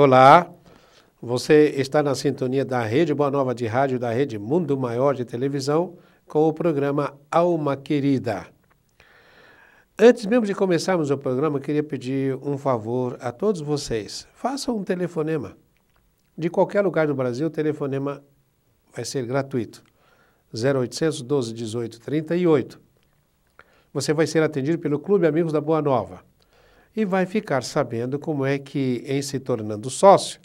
Olá, você está na sintonia da Rede Boa Nova de Rádio, da Rede Mundo Maior de Televisão, com o programa Alma Querida. Antes mesmo de começarmos o programa, queria pedir um favor a todos vocês. Façam um telefonema. De qualquer lugar do Brasil, o telefonema vai ser gratuito. 0800 12 18 38. Você vai ser atendido pelo Clube Amigos da Boa Nova e vai ficar sabendo como é que, em se tornando sócio,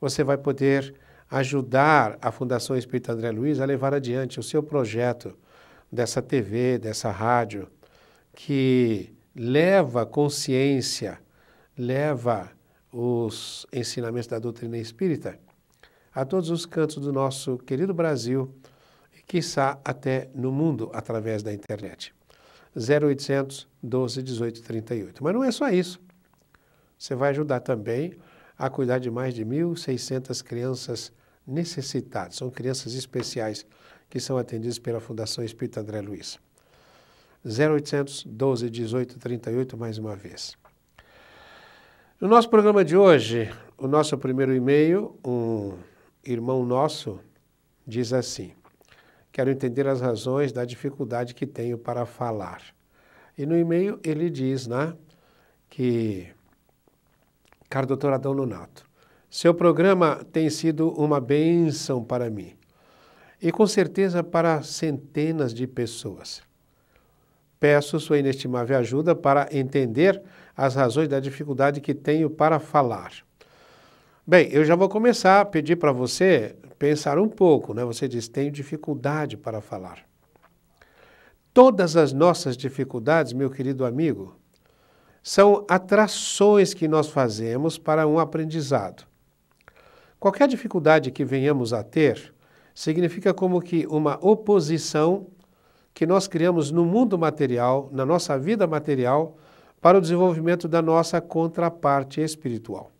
você vai poder ajudar a Fundação Espírita André Luiz a levar adiante o seu projeto dessa TV, dessa rádio, que leva consciência, leva os ensinamentos da doutrina espírita a todos os cantos do nosso querido Brasil e, quiçá, até no mundo através da internet. 0800 12 18 38. Mas não é só isso. Você vai ajudar também a cuidar de mais de 1.600 crianças necessitadas. São crianças especiais que são atendidas pela Fundação Espírita André Luiz. 0800 12 18 38, mais uma vez. No nosso programa de hoje, o nosso primeiro e-mail, um irmão nosso, diz assim: Quero entender as razões da dificuldade que tenho para falar. E no e-mail ele diz, né, que Caro doutor Adão Lunato, seu programa tem sido uma bênção para mim e com certeza para centenas de pessoas. Peço sua inestimável ajuda para entender as razões da dificuldade que tenho para falar. Bem, eu já vou começar a pedir para você pensar um pouco, né? Você diz, tenho dificuldade para falar. Todas as nossas dificuldades, meu querido amigo, são atrações que nós fazemos para um aprendizado. Qualquer dificuldade que venhamos a ter significa como que uma oposição que nós criamos no mundo material, na nossa vida material, para o desenvolvimento da nossa contraparte espiritual.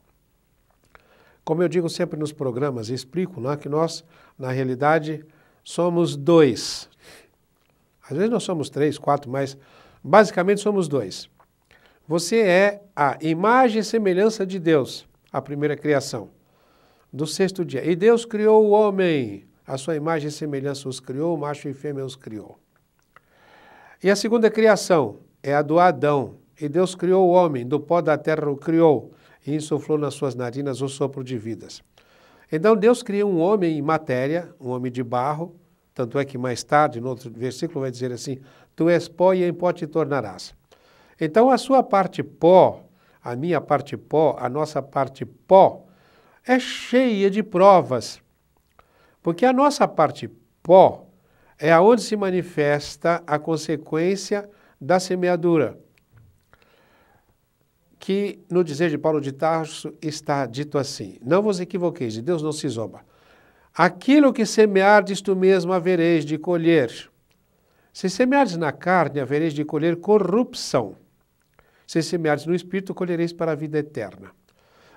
Como eu digo sempre nos programas, explico lá né, que nós, na realidade, somos dois. Às vezes nós somos três, quatro, mas basicamente somos dois. Você é a imagem e semelhança de Deus, a primeira criação, do sexto dia. E Deus criou o homem, a sua imagem e semelhança os criou, macho e fêmea os criou. E a segunda criação é a do Adão. E Deus criou o homem, do pó da terra o criou e insuflou nas suas narinas o sopro de vidas. Então Deus cria um homem em matéria, um homem de barro, tanto é que mais tarde, no outro versículo, vai dizer assim: Tu és pó e em pó te tornarás. Então a sua parte pó, a minha parte pó, a nossa parte pó, é cheia de provas. Porque a nossa parte pó é aonde se manifesta a consequência da semeadura que no dizer de Paulo de Tarso está dito assim: Não vos equivoqueis, de Deus não se zomba. Aquilo que semeardes tu mesmo havereis de colher. Se semeardes na carne, havereis de colher corrupção. Se semeardes no espírito, colhereis para a vida eterna.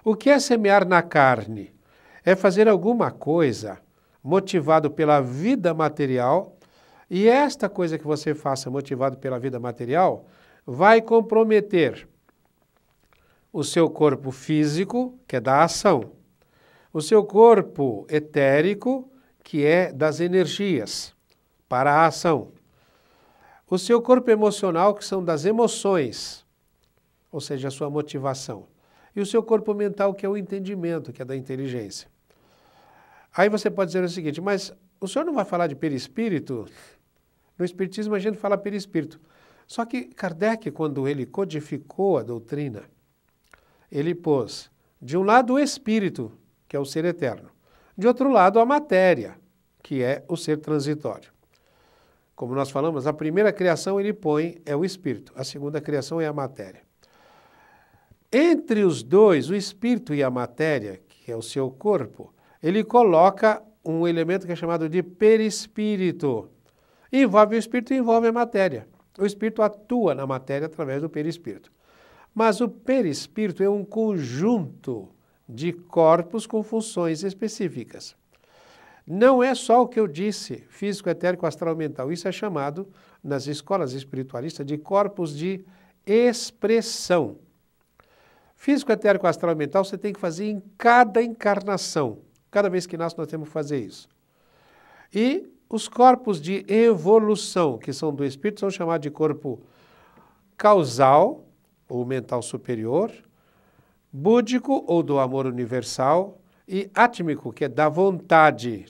O que é semear na carne? É fazer alguma coisa motivado pela vida material, e esta coisa que você faça motivado pela vida material vai comprometer o seu corpo físico, que é da ação, o seu corpo etérico, que é das energias, para a ação, o seu corpo emocional, que são das emoções, ou seja, a sua motivação, e o seu corpo mental, que é o entendimento, que é da inteligência. Aí você pode dizer o seguinte, mas o senhor não vai falar de perispírito? No Espiritismo a gente fala perispírito. Só que Kardec, quando ele codificou a doutrina, ele pôs, de um lado, o espírito, que é o ser eterno, de outro lado, a matéria, que é o ser transitório. Como nós falamos, a primeira criação ele põe é o espírito, a segunda criação é a matéria. Entre os dois, o espírito e a matéria, que é o seu corpo, ele coloca um elemento que é chamado de perispírito. Envolve o espírito, envolve a matéria. O espírito atua na matéria através do perispírito. Mas o perispírito é um conjunto de corpos com funções específicas. Não é só o que eu disse, físico, etérico, astral, mental. Isso é chamado, nas escolas espiritualistas, de corpos de expressão. Físico, etérico, astral, mental você tem que fazer em cada encarnação. Cada vez que nasce, nós temos que fazer isso. E os corpos de evolução, que são do espírito, são chamados de corpo causal, ou mental superior, búdico ou do amor universal e átmico, que é da vontade.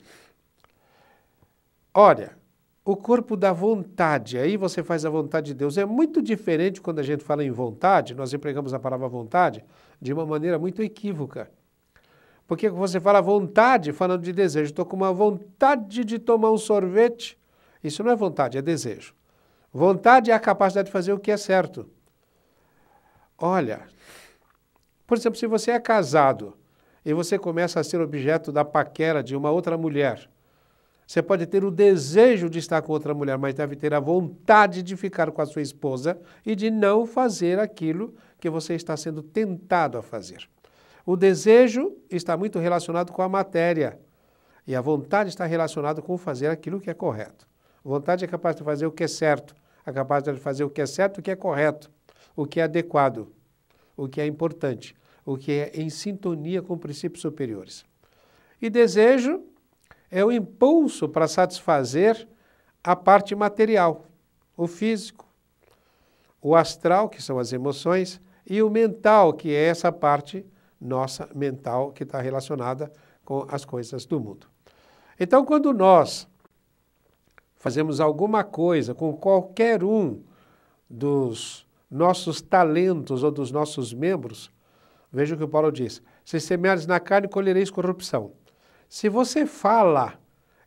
Olha, o corpo da vontade, aí você faz a vontade de Deus. É muito diferente quando a gente fala em vontade, nós empregamos a palavra vontade de uma maneira muito equívoca. Porque você fala vontade, falando de desejo. Estou com uma vontade de tomar um sorvete. Isso não é vontade, é desejo. Vontade é a capacidade de fazer o que é certo. Olha, por exemplo, se você é casado e você começa a ser objeto da paquera de uma outra mulher, você pode ter o desejo de estar com outra mulher, mas deve ter a vontade de ficar com a sua esposa e de não fazer aquilo que você está sendo tentado a fazer. O desejo está muito relacionado com a matéria e a vontade está relacionada com fazer aquilo que é correto. A vontade é capaz de fazer o que é certo, é capaz de fazer o que é certo e o que é correto o que é adequado, o que é importante, o que é em sintonia com princípios superiores. E desejo é o impulso para satisfazer a parte material, o físico, o astral, que são as emoções, e o mental, que é essa parte nossa mental que está relacionada com as coisas do mundo. Então, quando nós fazemos alguma coisa com qualquer um dos nossos talentos ou dos nossos membros, veja o que o Paulo diz: se semeares na carne, colhereis corrupção. Se você fala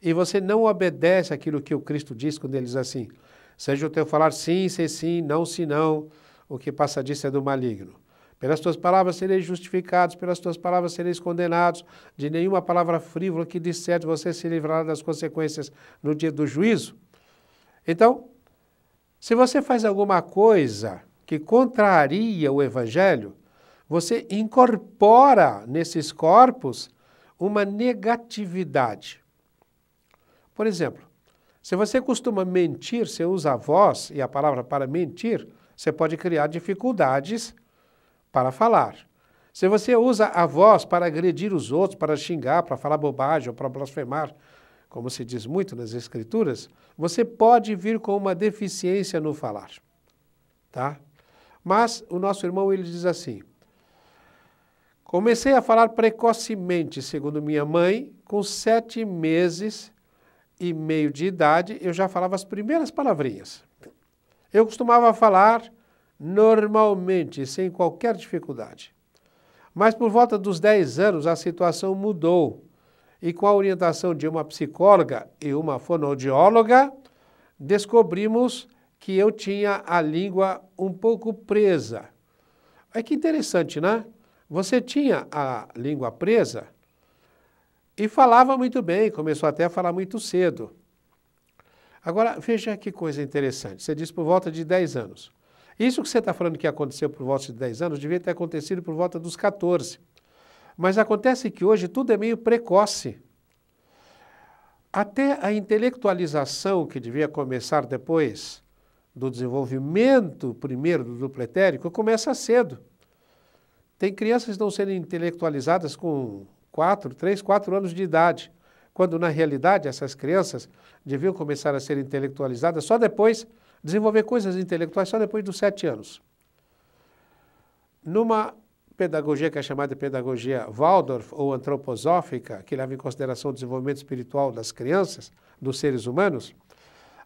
e você não obedece aquilo que o Cristo diz quando ele diz assim, seja o teu falar sim, se sim, não, se não, o que passa disso é do maligno. Pelas tuas palavras sereis justificados, pelas tuas palavras sereis condenados. De nenhuma palavra frívola que disserte você se livrará das consequências no dia do juízo. Então, se você faz alguma coisa que contraria o Evangelho, você incorpora nesses corpos uma negatividade. Por exemplo, se você costuma mentir, você usa a voz e a palavra para mentir, você pode criar dificuldades para falar. Se você usa a voz para agredir os outros, para xingar, para falar bobagem ou para blasfemar, como se diz muito nas Escrituras, você pode vir com uma deficiência no falar. Tá? Mas o nosso irmão ele diz assim: Comecei a falar precocemente, segundo minha mãe, com sete meses e meio de idade, eu já falava as primeiras palavrinhas. Eu costumava falar normalmente, sem qualquer dificuldade. Mas por volta dos 10 anos a situação mudou e com a orientação de uma psicóloga e uma fonoaudióloga, descobrimos que eu tinha a língua um pouco presa. Olha é que interessante, né? Você tinha a língua presa e falava muito bem, começou até a falar muito cedo. Agora, veja que coisa interessante. Você disse por volta de 10 anos. Isso que você está falando que aconteceu por volta de 10 anos devia ter acontecido por volta dos 14. Mas acontece que hoje tudo é meio precoce. Até a intelectualização que devia começar depois do desenvolvimento primeiro do duplo etérico começa cedo. Tem crianças que não sendo intelectualizadas com 4, 3, 4 anos de idade, quando na realidade essas crianças deviam começar a ser intelectualizadas só depois, desenvolver coisas intelectuais só depois dos 7 anos. Numa pedagogia que é chamada de pedagogia Waldorf ou antroposófica, que leva em consideração o desenvolvimento espiritual das crianças, dos seres humanos,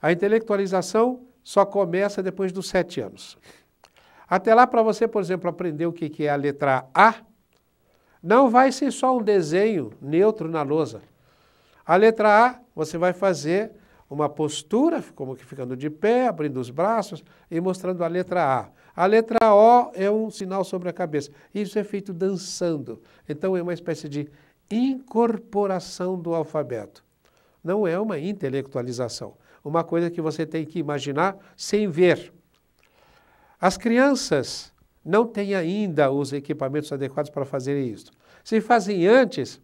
a intelectualização só começa depois dos sete anos. Até lá, para você, por exemplo, aprender o que é a letra A, não vai ser só um desenho neutro na lousa. A letra A, você vai fazer uma postura, como que ficando de pé, abrindo os braços e mostrando a letra A. A letra O é um sinal sobre a cabeça. Isso é feito dançando. Então é uma espécie de incorporação do alfabeto. Não é uma intelectualização uma coisa que você tem que imaginar sem ver. As crianças não têm ainda os equipamentos adequados para fazer isso. Se fazem antes,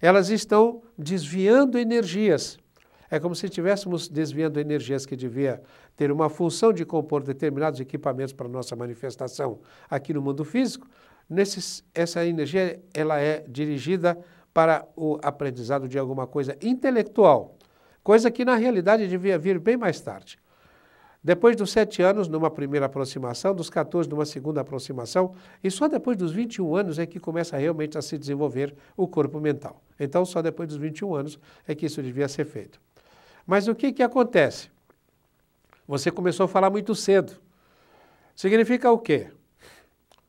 elas estão desviando energias. É como se estivéssemos desviando energias que devia ter uma função de compor determinados equipamentos para nossa manifestação aqui no mundo físico. Nesses, essa energia ela é dirigida para o aprendizado de alguma coisa intelectual coisa que na realidade devia vir bem mais tarde. Depois dos sete anos, numa primeira aproximação, dos 14, numa segunda aproximação, e só depois dos 21 anos é que começa realmente a se desenvolver o corpo mental. Então, só depois dos 21 anos é que isso devia ser feito. Mas o que, que acontece? Você começou a falar muito cedo. Significa o quê?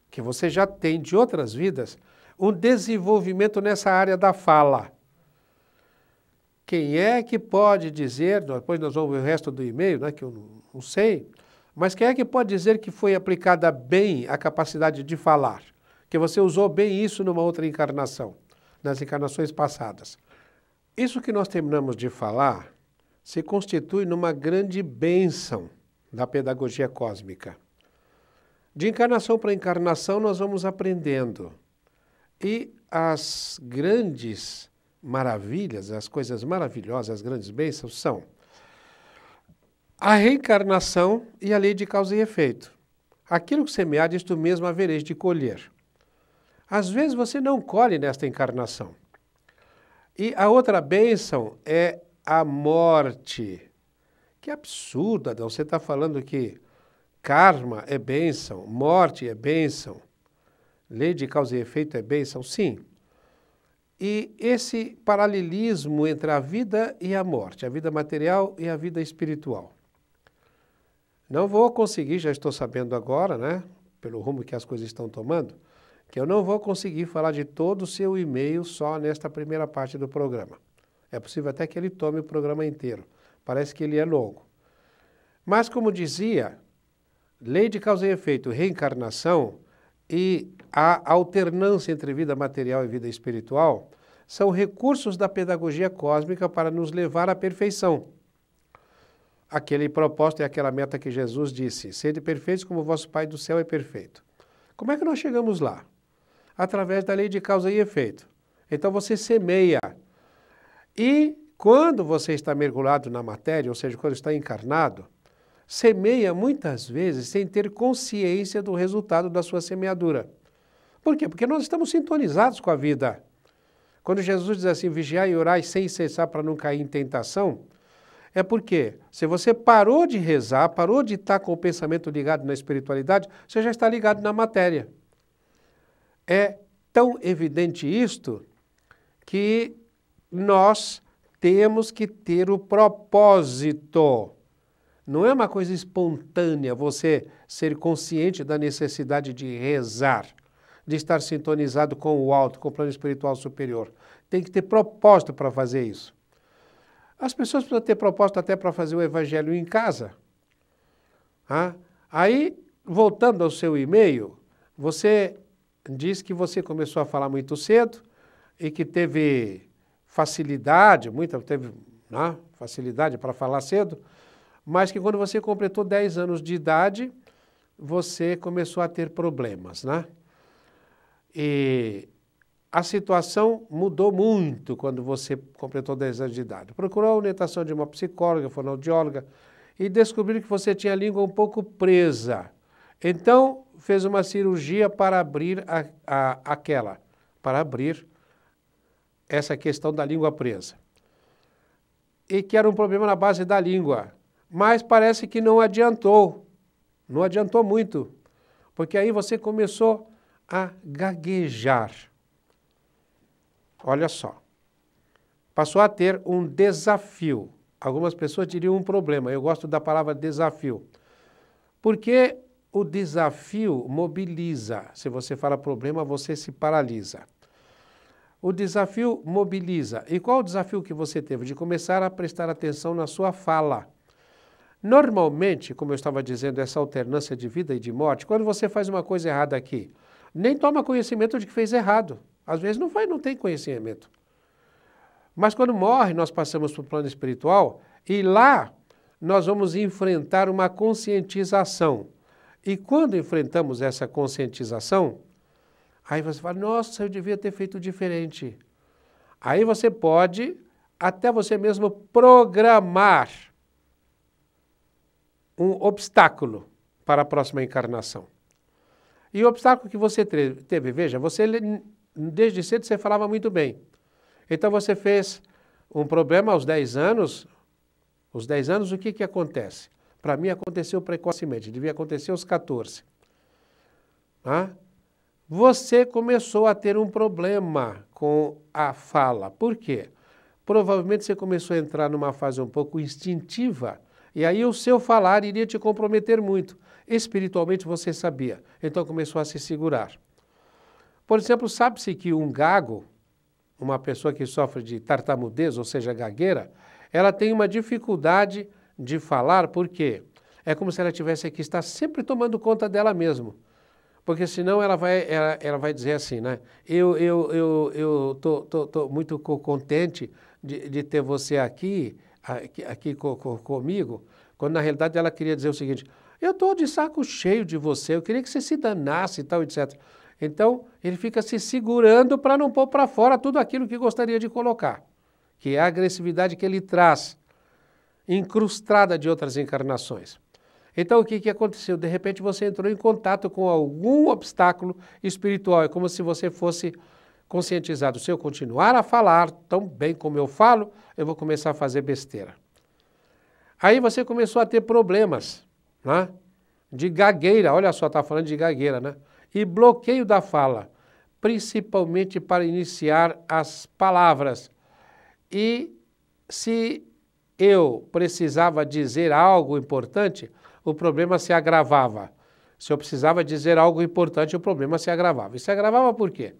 Que você já tem de outras vidas um desenvolvimento nessa área da fala. Quem é que pode dizer, depois nós vamos ver o resto do e-mail, né, que eu não, não sei, mas quem é que pode dizer que foi aplicada bem a capacidade de falar? Que você usou bem isso numa outra encarnação, nas encarnações passadas. Isso que nós terminamos de falar se constitui numa grande bênção da pedagogia cósmica. De encarnação para encarnação, nós vamos aprendendo. E as grandes maravilhas, as coisas maravilhosas, as grandes bênçãos são a reencarnação e a lei de causa e efeito. Aquilo que semear, isto mesmo havereis de colher. Às vezes você não colhe nesta encarnação. E a outra bênção é a morte. Que absurdo, Adão. Você está falando que karma é bênção, morte é bênção, lei de causa e efeito é bênção. Sim, e esse paralelismo entre a vida e a morte, a vida material e a vida espiritual. Não vou conseguir, já estou sabendo agora, né, pelo rumo que as coisas estão tomando, que eu não vou conseguir falar de todo o seu e-mail só nesta primeira parte do programa. É possível até que ele tome o programa inteiro. Parece que ele é longo. Mas, como dizia, lei de causa e efeito, reencarnação, e a alternância entre vida material e vida espiritual são recursos da pedagogia cósmica para nos levar à perfeição. Aquele propósito e aquela meta que Jesus disse: sede perfeitos como o vosso Pai do céu é perfeito. Como é que nós chegamos lá? Através da lei de causa e efeito. Então você semeia. E quando você está mergulhado na matéria, ou seja, quando está encarnado, semeia muitas vezes sem ter consciência do resultado da sua semeadura. Por quê? Porque nós estamos sintonizados com a vida. Quando Jesus diz assim, vigiar e orar sem cessar para não cair em tentação, é porque se você parou de rezar, parou de estar com o pensamento ligado na espiritualidade, você já está ligado na matéria. É tão evidente isto que nós temos que ter o propósito não é uma coisa espontânea você ser consciente da necessidade de rezar, de estar sintonizado com o alto, com o plano espiritual superior. Tem que ter propósito para fazer isso. As pessoas precisam ter propósito até para fazer o evangelho em casa. Ah, aí, voltando ao seu e-mail, você diz que você começou a falar muito cedo e que teve facilidade, muita teve né, facilidade para falar cedo mas que quando você completou 10 anos de idade, você começou a ter problemas, né? E a situação mudou muito quando você completou 10 anos de idade. Procurou a orientação de uma psicóloga, fonoaudióloga e descobriu que você tinha a língua um pouco presa. Então, fez uma cirurgia para abrir a, a, aquela, para abrir essa questão da língua presa. E que era um problema na base da língua mas parece que não adiantou, não adiantou muito, porque aí você começou a gaguejar. Olha só, passou a ter um desafio. Algumas pessoas diriam um problema, eu gosto da palavra desafio, porque o desafio mobiliza. Se você fala problema, você se paralisa. O desafio mobiliza. E qual o desafio que você teve? De começar a prestar atenção na sua fala Normalmente, como eu estava dizendo, essa alternância de vida e de morte, quando você faz uma coisa errada aqui, nem toma conhecimento de que fez errado. Às vezes não vai, não tem conhecimento. Mas quando morre, nós passamos para o plano espiritual e lá nós vamos enfrentar uma conscientização. E quando enfrentamos essa conscientização, aí você fala: nossa, eu devia ter feito diferente. Aí você pode até você mesmo programar um obstáculo para a próxima encarnação. E o obstáculo que você teve, veja, você desde cedo você falava muito bem. Então você fez um problema aos 10 anos. Os 10 anos, o que, que acontece? Para mim aconteceu precocemente, devia acontecer aos 14. Ah? Você começou a ter um problema com a fala. Por quê? Provavelmente você começou a entrar numa fase um pouco instintiva e aí o seu falar iria te comprometer muito. Espiritualmente você sabia, então começou a se segurar. Por exemplo, sabe-se que um gago, uma pessoa que sofre de tartamudez, ou seja, gagueira, ela tem uma dificuldade de falar porque é como se ela tivesse que estar sempre tomando conta dela mesma. Porque senão ela vai, ela, ela vai dizer assim, né? Eu estou eu, eu tô, tô, tô muito contente de, de ter você aqui, aqui, aqui co, co, comigo, quando na realidade ela queria dizer o seguinte: eu estou de saco cheio de você, eu queria que você se danasse e tal, etc. Então, ele fica se segurando para não pôr para fora tudo aquilo que gostaria de colocar, que é a agressividade que ele traz, incrustada de outras encarnações. Então, o que, que aconteceu? De repente, você entrou em contato com algum obstáculo espiritual, é como se você fosse conscientizado, se eu continuar a falar tão bem como eu falo, eu vou começar a fazer besteira. Aí você começou a ter problemas, né? De gagueira, olha só, tá falando de gagueira, né? E bloqueio da fala, principalmente para iniciar as palavras. E se eu precisava dizer algo importante, o problema se agravava. Se eu precisava dizer algo importante, o problema se agravava. E se agravava por quê?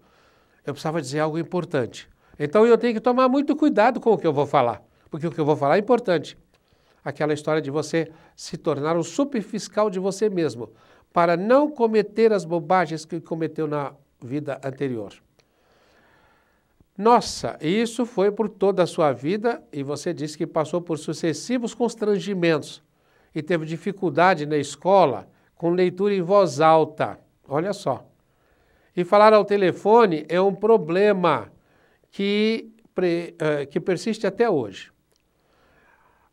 eu precisava dizer algo importante. Então eu tenho que tomar muito cuidado com o que eu vou falar, porque o que eu vou falar é importante. Aquela história de você se tornar um superfiscal de você mesmo, para não cometer as bobagens que cometeu na vida anterior. Nossa, isso foi por toda a sua vida e você disse que passou por sucessivos constrangimentos e teve dificuldade na escola com leitura em voz alta. Olha só. E falar ao telefone é um problema que, eh, que persiste até hoje.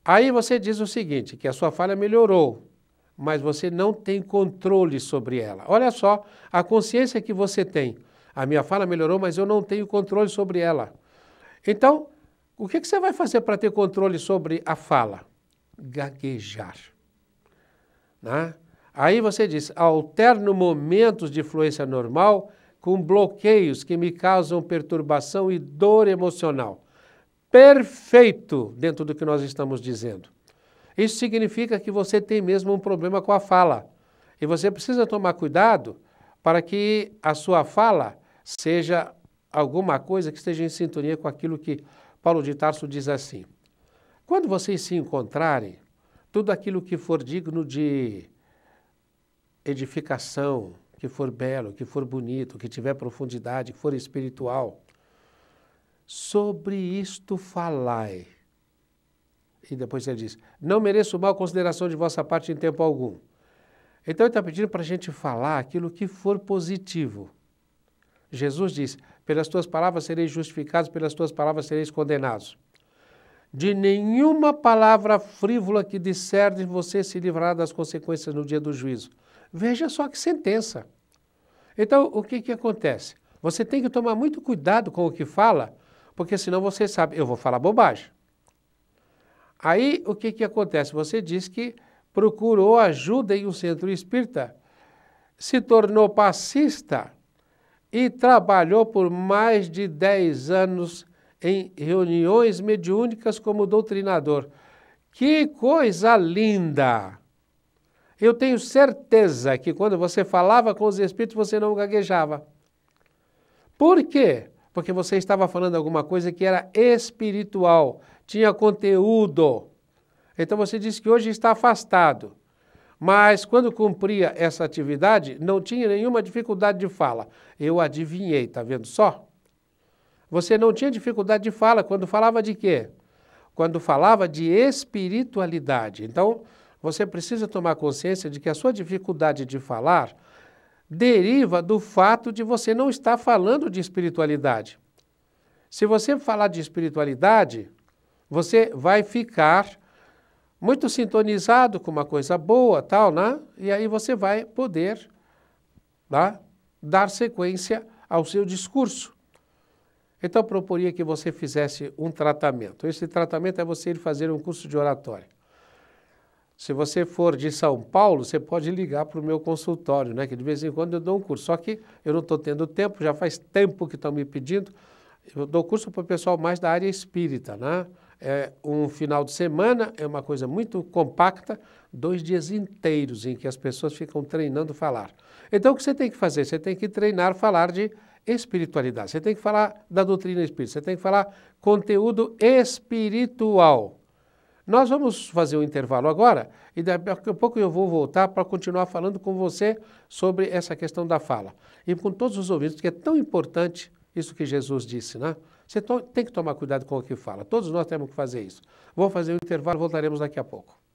Aí você diz o seguinte, que a sua falha melhorou, mas você não tem controle sobre ela. Olha só, a consciência que você tem. A minha falha melhorou, mas eu não tenho controle sobre ela. Então, o que, que você vai fazer para ter controle sobre a fala? Gaguejar. Né? Aí você diz: alterno momentos de fluência normal com bloqueios que me causam perturbação e dor emocional. Perfeito dentro do que nós estamos dizendo. Isso significa que você tem mesmo um problema com a fala. E você precisa tomar cuidado para que a sua fala seja alguma coisa que esteja em sintonia com aquilo que Paulo de Tarso diz assim: Quando vocês se encontrarem, tudo aquilo que for digno de edificação, que for belo, que for bonito, que tiver profundidade, que for espiritual, sobre isto falai. E depois ele diz: Não mereço mal consideração de vossa parte em tempo algum. Então ele está pedindo para a gente falar aquilo que for positivo. Jesus diz: Pelas tuas palavras sereis justificados, pelas tuas palavras sereis condenados. De nenhuma palavra frívola que disserdes, você se livrará das consequências no dia do juízo. Veja só que sentença. Então, o que, que acontece? Você tem que tomar muito cuidado com o que fala, porque senão você sabe, eu vou falar bobagem. Aí, o que, que acontece? Você diz que procurou ajuda em um centro espírita, se tornou passista e trabalhou por mais de 10 anos em reuniões mediúnicas como doutrinador. Que coisa linda! Eu tenho certeza que quando você falava com os espíritos, você não gaguejava. Por quê? Porque você estava falando alguma coisa que era espiritual, tinha conteúdo. Então você disse que hoje está afastado. Mas quando cumpria essa atividade, não tinha nenhuma dificuldade de fala. Eu adivinhei, tá vendo só? Você não tinha dificuldade de fala quando falava de quê? Quando falava de espiritualidade. Então, você precisa tomar consciência de que a sua dificuldade de falar deriva do fato de você não estar falando de espiritualidade. Se você falar de espiritualidade, você vai ficar muito sintonizado com uma coisa boa, tal, né? E aí você vai poder né, dar sequência ao seu discurso. Então, eu proporia que você fizesse um tratamento. Esse tratamento é você ir fazer um curso de oratória. Se você for de São Paulo, você pode ligar para o meu consultório, né? Que de vez em quando eu dou um curso. Só que eu não estou tendo tempo, já faz tempo que estão me pedindo. Eu dou curso para o pessoal mais da área espírita, né? É um final de semana, é uma coisa muito compacta, dois dias inteiros em que as pessoas ficam treinando falar. Então o que você tem que fazer? Você tem que treinar falar de espiritualidade. Você tem que falar da doutrina espírita, você tem que falar conteúdo espiritual. Nós vamos fazer um intervalo agora e daqui a pouco eu vou voltar para continuar falando com você sobre essa questão da fala e com todos os ouvintes, porque é tão importante isso que Jesus disse, né? Você tem que tomar cuidado com o que fala. Todos nós temos que fazer isso. Vou fazer um intervalo, voltaremos daqui a pouco.